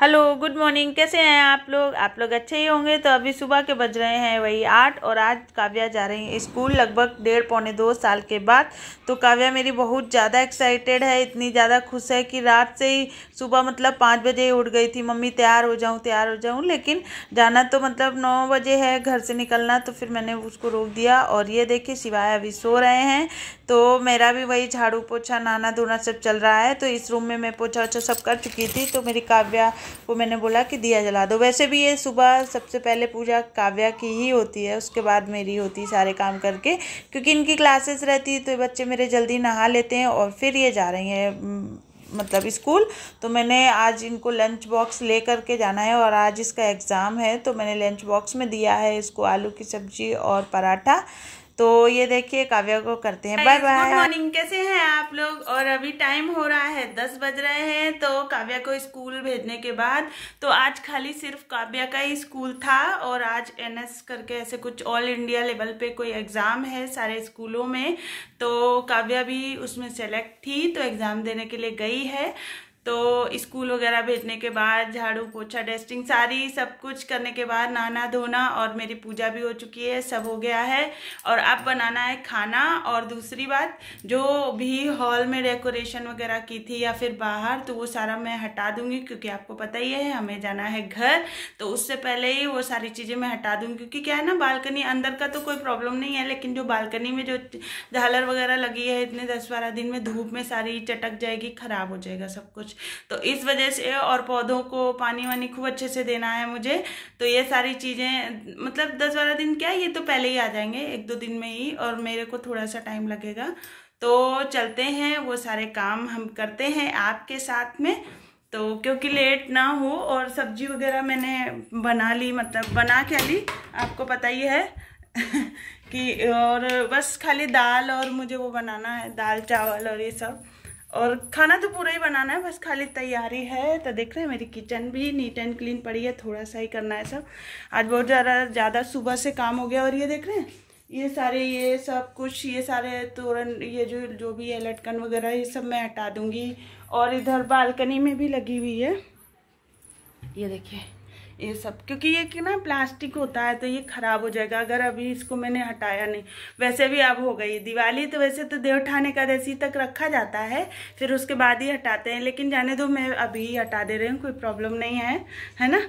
hello good morning कैसे हैं आप लोग आप लोग अच्छे ही होंगे तो अभी सुबह के बज रहे हैं वही आठ और आज काव्या जा रही है स्कूल लगभग डेढ़ पौने दो साल के बाद तो काव्या मेरी बहुत ज़्यादा एक्साइटेड है इतनी ज़्यादा खुश है कि रात से ही सुबह मतलब पाँच बजे ही उठ गई थी मम्मी तैयार हो जाऊँ तैयार हो जाऊँ लेकिन जाना तो मतलब नौ बजे है घर से निकलना तो फिर मैंने उसको रोक दिया और ये देखिए शिवाय अभी सो रहे हैं तो मेरा भी वही झाड़ू पोछा नहाना धोना सब चल रहा है तो इस रूम में मैं पोछा वोछा सब कर चुकी थी तो मेरी काव्या वो मैंने बोला कि दिया जला दो वैसे भी ये सुबह सबसे पहले पूजा काव्या की ही होती है उसके बाद मेरी होती सारे काम करके क्योंकि इनकी क्लासेस रहती है तो बच्चे मेरे जल्दी नहा लेते हैं और फिर ये जा रही हैं मतलब स्कूल तो मैंने आज इनको लंच बॉक्स ले करके जाना है और आज इसका एग्ज़ाम है तो मैंने लंच बॉक्स में दिया है इसको आलू की सब्ज़ी और पराठा तो ये देखिए काव्या को करते हैं बाय बाय गुड मॉर्निंग कैसे हैं आप लोग और अभी टाइम हो रहा है दस बज रहे हैं तो काव्या को स्कूल भेजने के बाद तो आज खाली सिर्फ काव्या का ही स्कूल था और आज एनएस करके ऐसे कुछ ऑल इंडिया लेवल पे कोई एग्ज़ाम है सारे स्कूलों में तो काव्या भी उसमें सेलेक्ट थी तो एग्ज़ाम देने के लिए गई है तो स्कूल वगैरह भेजने के बाद झाड़ू पोछा डस्टिंग सारी सब कुछ करने के बाद नहाना धोना और मेरी पूजा भी हो चुकी है सब हो गया है और अब बनाना है खाना और दूसरी बात जो भी हॉल में डेकोरेशन वगैरह की थी या फिर बाहर तो वो सारा मैं हटा दूंगी क्योंकि आपको पता ही है हमें जाना है घर तो उससे पहले ही वो सारी चीज़ें मैं हटा दूँगी क्योंकि क्या है ना बालकनी अंदर का तो कोई प्रॉब्लम नहीं है लेकिन जो बालकनी में जो झालर वगैरह लगी है इतने दस बारह दिन में धूप में सारी चटक जाएगी ख़राब हो जाएगा सब कुछ कुछ तो इस वजह से और पौधों को पानी वानी खूब अच्छे से देना है मुझे तो ये सारी चीज़ें मतलब दस बारह दिन क्या ये तो पहले ही आ जाएंगे एक दो दिन में ही और मेरे को थोड़ा सा टाइम लगेगा तो चलते हैं वो सारे काम हम करते हैं आपके साथ में तो क्योंकि लेट ना हो और सब्जी वगैरह मैंने बना ली मतलब बना के ली आपको पता ही है कि और बस खाली दाल और मुझे वो बनाना है दाल चावल और ये सब और खाना तो पूरा ही बनाना है बस खाली तैयारी है तो देख रहे हैं मेरी किचन भी नीट एंड क्लीन पड़ी है थोड़ा सा ही करना है सब आज बहुत ज़्यादा ज़्यादा सुबह से काम हो गया और ये देख रहे हैं ये सारे ये सब कुछ ये सारे तोरण ये जो जो भी है लटकन वगैरह ये सब मैं हटा दूँगी और इधर बालकनी में भी लगी हुई है ये देखिए ये सब क्योंकि ये कि ना प्लास्टिक होता है तो ये ख़राब हो जाएगा अगर अभी इसको मैंने हटाया नहीं वैसे भी अब हो गई दिवाली तो वैसे तो देवठाने का देसी तक रखा जाता है फिर उसके बाद ही हटाते हैं लेकिन जाने दो मैं अभी ही हटा दे रही हूँ कोई प्रॉब्लम नहीं है है ना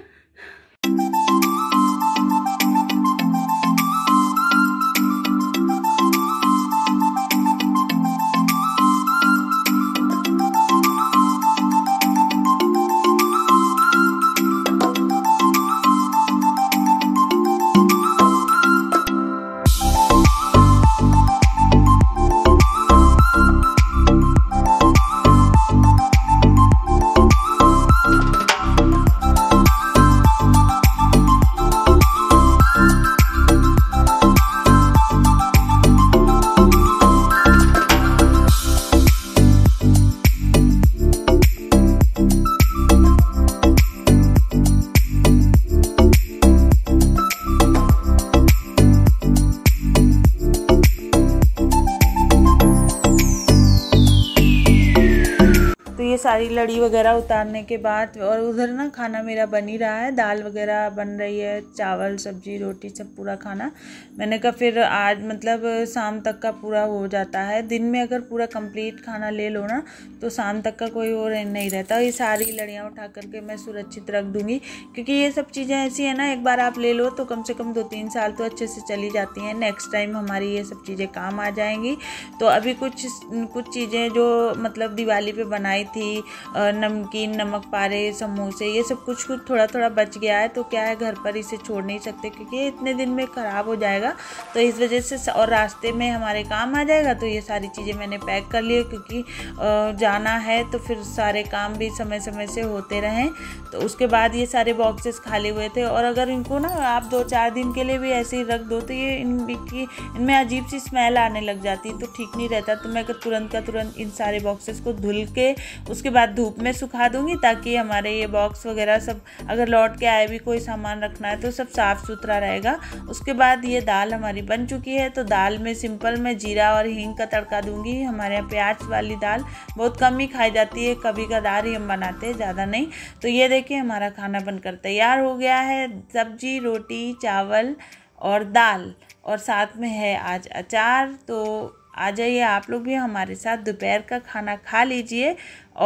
सारी लड़ी वगैरह उतारने के बाद और उधर ना खाना मेरा बन ही रहा है दाल वगैरह बन रही है चावल सब्जी रोटी सब पूरा खाना मैंने कहा फिर आज मतलब शाम तक का पूरा हो जाता है दिन में अगर पूरा कंप्लीट खाना ले लो ना तो शाम तक का कोई वो नहीं रहता ये सारी लड़ियाँ उठा करके मैं सुरक्षित रख दूँगी क्योंकि ये सब चीज़ें ऐसी हैं ना एक बार आप ले लो तो कम से कम दो तीन साल तो अच्छे से चली जाती हैं नेक्स्ट टाइम हमारी ये सब चीज़ें काम आ जाएंगी तो अभी कुछ कुछ चीज़ें जो मतलब दिवाली पे बनाई थी कि नमकीन नमक पारे समोसे ये सब कुछ कुछ थोड़ा थोड़ा बच गया है तो क्या है घर पर इसे छोड़ नहीं सकते क्योंकि इतने दिन में ख़राब हो जाएगा तो इस वजह से और रास्ते में हमारे काम आ जाएगा तो ये सारी चीज़ें मैंने पैक कर लिए क्योंकि जाना है तो फिर सारे काम भी समय समय से होते रहें तो उसके बाद ये सारे बॉक्सेस खाली हुए थे और अगर इनको ना आप दो चार दिन के लिए भी ऐसे ही रख दो तो ये इनकी इनमें अजीब सी स्मेल आने लग जाती तो ठीक नहीं रहता तो मैं तुरंत का तुरंत इन सारे बॉक्सेस को धुल के उसके उसके बाद धूप में सुखा दूंगी ताकि हमारे ये बॉक्स वगैरह सब अगर लौट के आए भी कोई सामान रखना है तो सब साफ़ सुथरा रहेगा उसके बाद ये दाल हमारी बन चुकी है तो दाल में सिंपल मैं जीरा और हींग का तड़का दूंगी हमारे यहाँ प्याज वाली दाल बहुत कम ही खाई जाती है कभी कदार ही हम बनाते हैं ज़्यादा नहीं तो ये देखिए हमारा खाना बनकर तैयार हो गया है सब्जी रोटी चावल और दाल और साथ में है आज अचार तो आ जाइए आप लोग भी हमारे साथ दोपहर का खाना खा लीजिए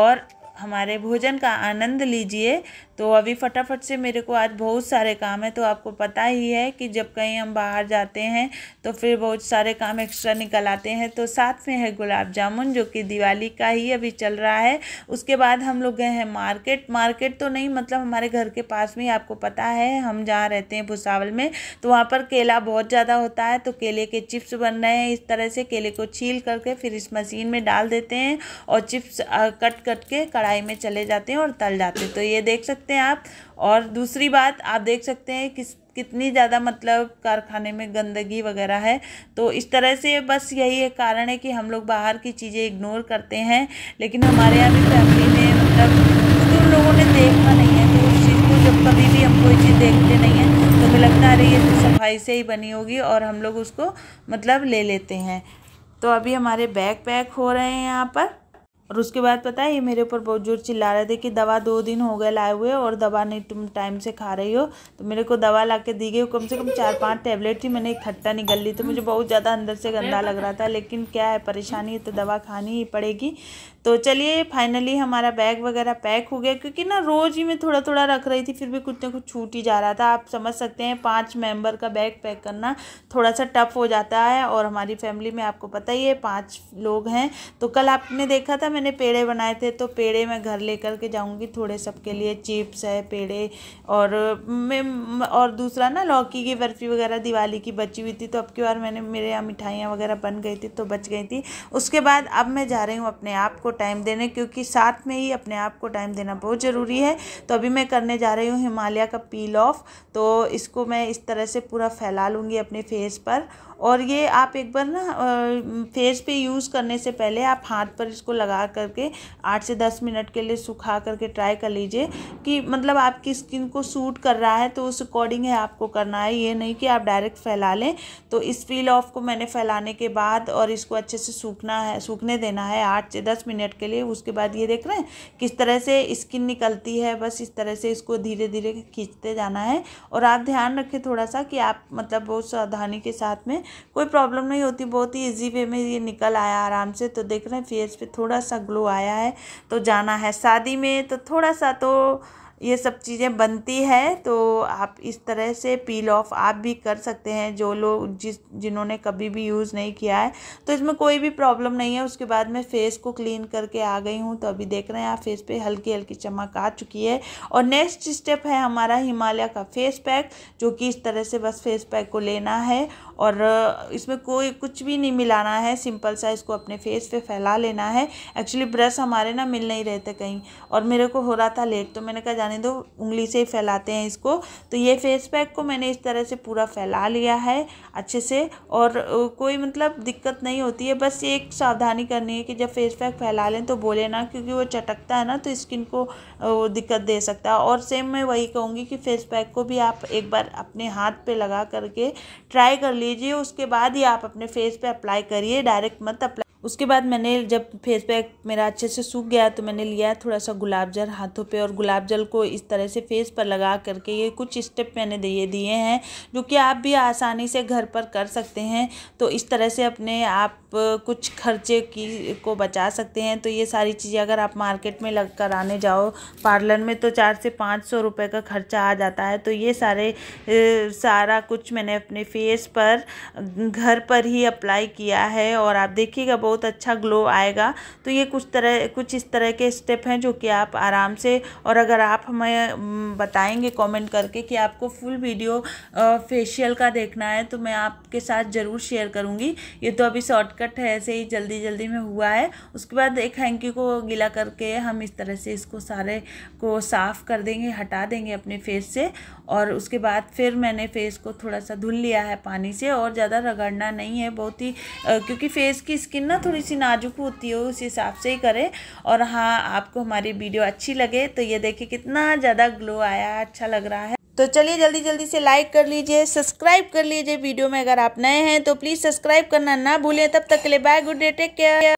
और हमारे भोजन का आनंद लीजिए तो अभी फटाफट से मेरे को आज बहुत सारे काम है तो आपको पता ही है कि जब कहीं हम बाहर जाते हैं तो फिर बहुत सारे काम एक्स्ट्रा निकल आते हैं तो साथ में है गुलाब जामुन जो कि दिवाली का ही अभी चल रहा है उसके बाद हम लोग गए हैं मार्केट मार्केट तो नहीं मतलब हमारे घर के पास में आपको पता है हम जहाँ रहते हैं भुसावल में तो वहाँ पर केला बहुत ज़्यादा होता है तो केले के चिप्स बन रहे हैं इस तरह से केले को छील करके फिर इस मशीन में डाल देते हैं और चिप्स कट कट के कढ़ाई में चले जाते हैं और तल जाते हैं तो ये देख सकते सकते हैं आप और दूसरी बात आप देख सकते हैं किस कितनी ज़्यादा मतलब कारखाने में गंदगी वगैरह है तो इस तरह से बस यही एक कारण है कि हम लोग बाहर की चीज़ें इग्नोर करते हैं लेकिन हमारे यहाँ भी फैमिली में मतलब उन लोगों ने देखा नहीं है तो उस चीज़ को जब कभी भी हम कोई चीज़ देखते नहीं है तो हमें लगता है अरे तो सफाई से ही बनी होगी और हम लोग उसको मतलब ले लेते हैं तो अभी हमारे बैग पैक हो रहे हैं यहाँ पर और उसके बाद पता है ये मेरे ऊपर बहुत जोर चिल्ला रहे थे कि दवा दो दिन हो गए लाए हुए और दवा नहीं तुम टाइम से खा रही हो तो मेरे को दवा ला के दी गई कम से कम चार पांच टैबलेट ही मैंने इकट्ठा निकल ली तो मुझे बहुत ज़्यादा अंदर से गंदा लग रहा था लेकिन क्या है परेशानी है तो दवा खानी ही पड़ेगी तो चलिए फाइनली हमारा बैग वगैरह पैक हो गया क्योंकि ना रोज़ ही मैं थोड़ा थोड़ा रख रही थी फिर भी कुछ ना कुछ छूट ही जा रहा था आप समझ सकते हैं पाँच मेंबर का बैग पैक करना थोड़ा सा टफ हो जाता है और हमारी फैमिली में आपको पता ही है पाँच लोग हैं तो कल आपने देखा था मैंने पेड़े बनाए थे तो पेड़े मैं घर ले करके जाऊँगी थोड़े सबके लिए चिप्स है पेड़े और मैं और दूसरा ना लौकी की बर्फ़ी वगैरह दिवाली की बची हुई थी तो अब की बार मैंने मेरे यहाँ मिठाइयाँ वगैरह बन गई थी तो बच गई थी उसके बाद अब मैं जा रही हूँ अपने आप को को टाइम देने क्योंकि साथ में ही अपने आप को टाइम देना बहुत ज़रूरी है तो अभी मैं करने जा रही हूँ हिमालय का पील ऑफ तो इसको मैं इस तरह से पूरा फैला लूँगी अपने फेस पर और ये आप एक बार ना फेस पे यूज़ करने से पहले आप हाथ पर इसको लगा करके आठ से दस मिनट के लिए सुखा करके ट्राई कर लीजिए कि मतलब आपकी स्किन को सूट कर रहा है तो उस अकॉर्डिंग है आपको करना है ये नहीं कि आप डायरेक्ट फैला लें तो इस पील ऑफ को मैंने फैलाने के बाद और इसको अच्छे से सूखना है सूखने देना है आठ से दस मिनट मिनट के लिए उसके बाद ये देख रहे हैं किस तरह से स्किन निकलती है बस इस तरह से इसको धीरे धीरे खींचते जाना है और आप ध्यान रखें थोड़ा सा कि आप मतलब बहुत सावधानी के साथ में कोई प्रॉब्लम नहीं होती बहुत ही ईजी वे में ये निकल आया आराम से तो देख रहे हैं फेस पर थोड़ा सा ग्लो आया है तो जाना है शादी में तो थोड़ा सा तो ये सब चीज़ें बनती है तो आप इस तरह से पील ऑफ आप भी कर सकते हैं जो लोग जिस जिन्होंने कभी भी यूज़ नहीं किया है तो इसमें कोई भी प्रॉब्लम नहीं है उसके बाद मैं फ़ेस को क्लीन करके आ गई हूँ तो अभी देख रहे हैं आप फेस पे हल्की हल्की चमक आ चुकी है और नेक्स्ट स्टेप है हमारा हिमालय का फेस पैक जो कि इस तरह से बस फेस पैक को लेना है और इसमें कोई कुछ भी नहीं मिलाना है सिंपल सा इसको अपने फेस पर फैला लेना है एक्चुअली ब्रश हमारे ना मिल नहीं रहे थे कहीं और मेरे को हो रहा था लेट तो मैंने कहा जाने दो उंगली से ही फैलाते हैं इसको तो ये फेस पैक को मैंने इस तरह से पूरा फैला लिया है अच्छे से और कोई मतलब दिक्कत नहीं होती है बस एक सावधानी करनी है कि जब फेस पैक फैला लें तो बोले ना क्योंकि वो चटकता है ना तो स्किन को दिक्कत दे सकता है और सेम मैं वही कहूँगी कि फेस पैक को भी आप एक बार अपने हाथ पर लगा करके ट्राई कर लीजिए उसके बाद ही आप अपने फेस पर अप्लाई करिए डायरेक्ट मत अप्लाई उसके बाद मैंने जब फेस पैक मेरा अच्छे से सूख गया तो मैंने लिया थोड़ा सा गुलाब जल हाथों पे और गुलाब जल को इस तरह से फेस पर लगा करके ये कुछ स्टेप मैंने दिए दिए हैं जो कि आप भी आसानी से घर पर कर सकते हैं तो इस तरह से अपने आप कुछ खर्चे की को बचा सकते हैं तो ये सारी चीज़ें अगर आप मार्केट में लग कर आने जाओ पार्लर में तो चार से पाँच सौ रुपये का खर्चा आ जाता है तो ये सारे सारा कुछ मैंने अपने फेस पर घर पर ही अप्लाई किया है और आप देखिएगा बहुत अच्छा ग्लो आएगा तो ये कुछ तरह कुछ इस तरह के स्टेप हैं जो कि आप आराम से और अगर आप हमें बताएंगे कॉमेंट करके कि आपको फुल वीडियो फेशियल का देखना है तो मैं आपके साथ ज़रूर शेयर करूँगी ये तो अभी शॉर्ट शॉर्टकट है ऐसे ही जल्दी जल्दी में हुआ है उसके बाद एक हैंकी को गीला करके हम इस तरह से इसको सारे को साफ़ कर देंगे हटा देंगे अपने फेस से और उसके बाद फिर मैंने फेस को थोड़ा सा धुल लिया है पानी से और ज़्यादा रगड़ना नहीं है बहुत ही क्योंकि फेस की स्किन ना थोड़ी सी नाजुक होती है हो, उस हिसाब से ही करें और हाँ आपको हमारी वीडियो अच्छी लगे तो ये देखिए कितना ज़्यादा ग्लो आया अच्छा लग रहा है तो चलिए जल्दी जल्दी से लाइक कर लीजिए सब्सक्राइब कर लीजिए वीडियो में अगर आप नए हैं तो प्लीज़ सब्सक्राइब करना ना भूलें तब तक के लिए bye good day take care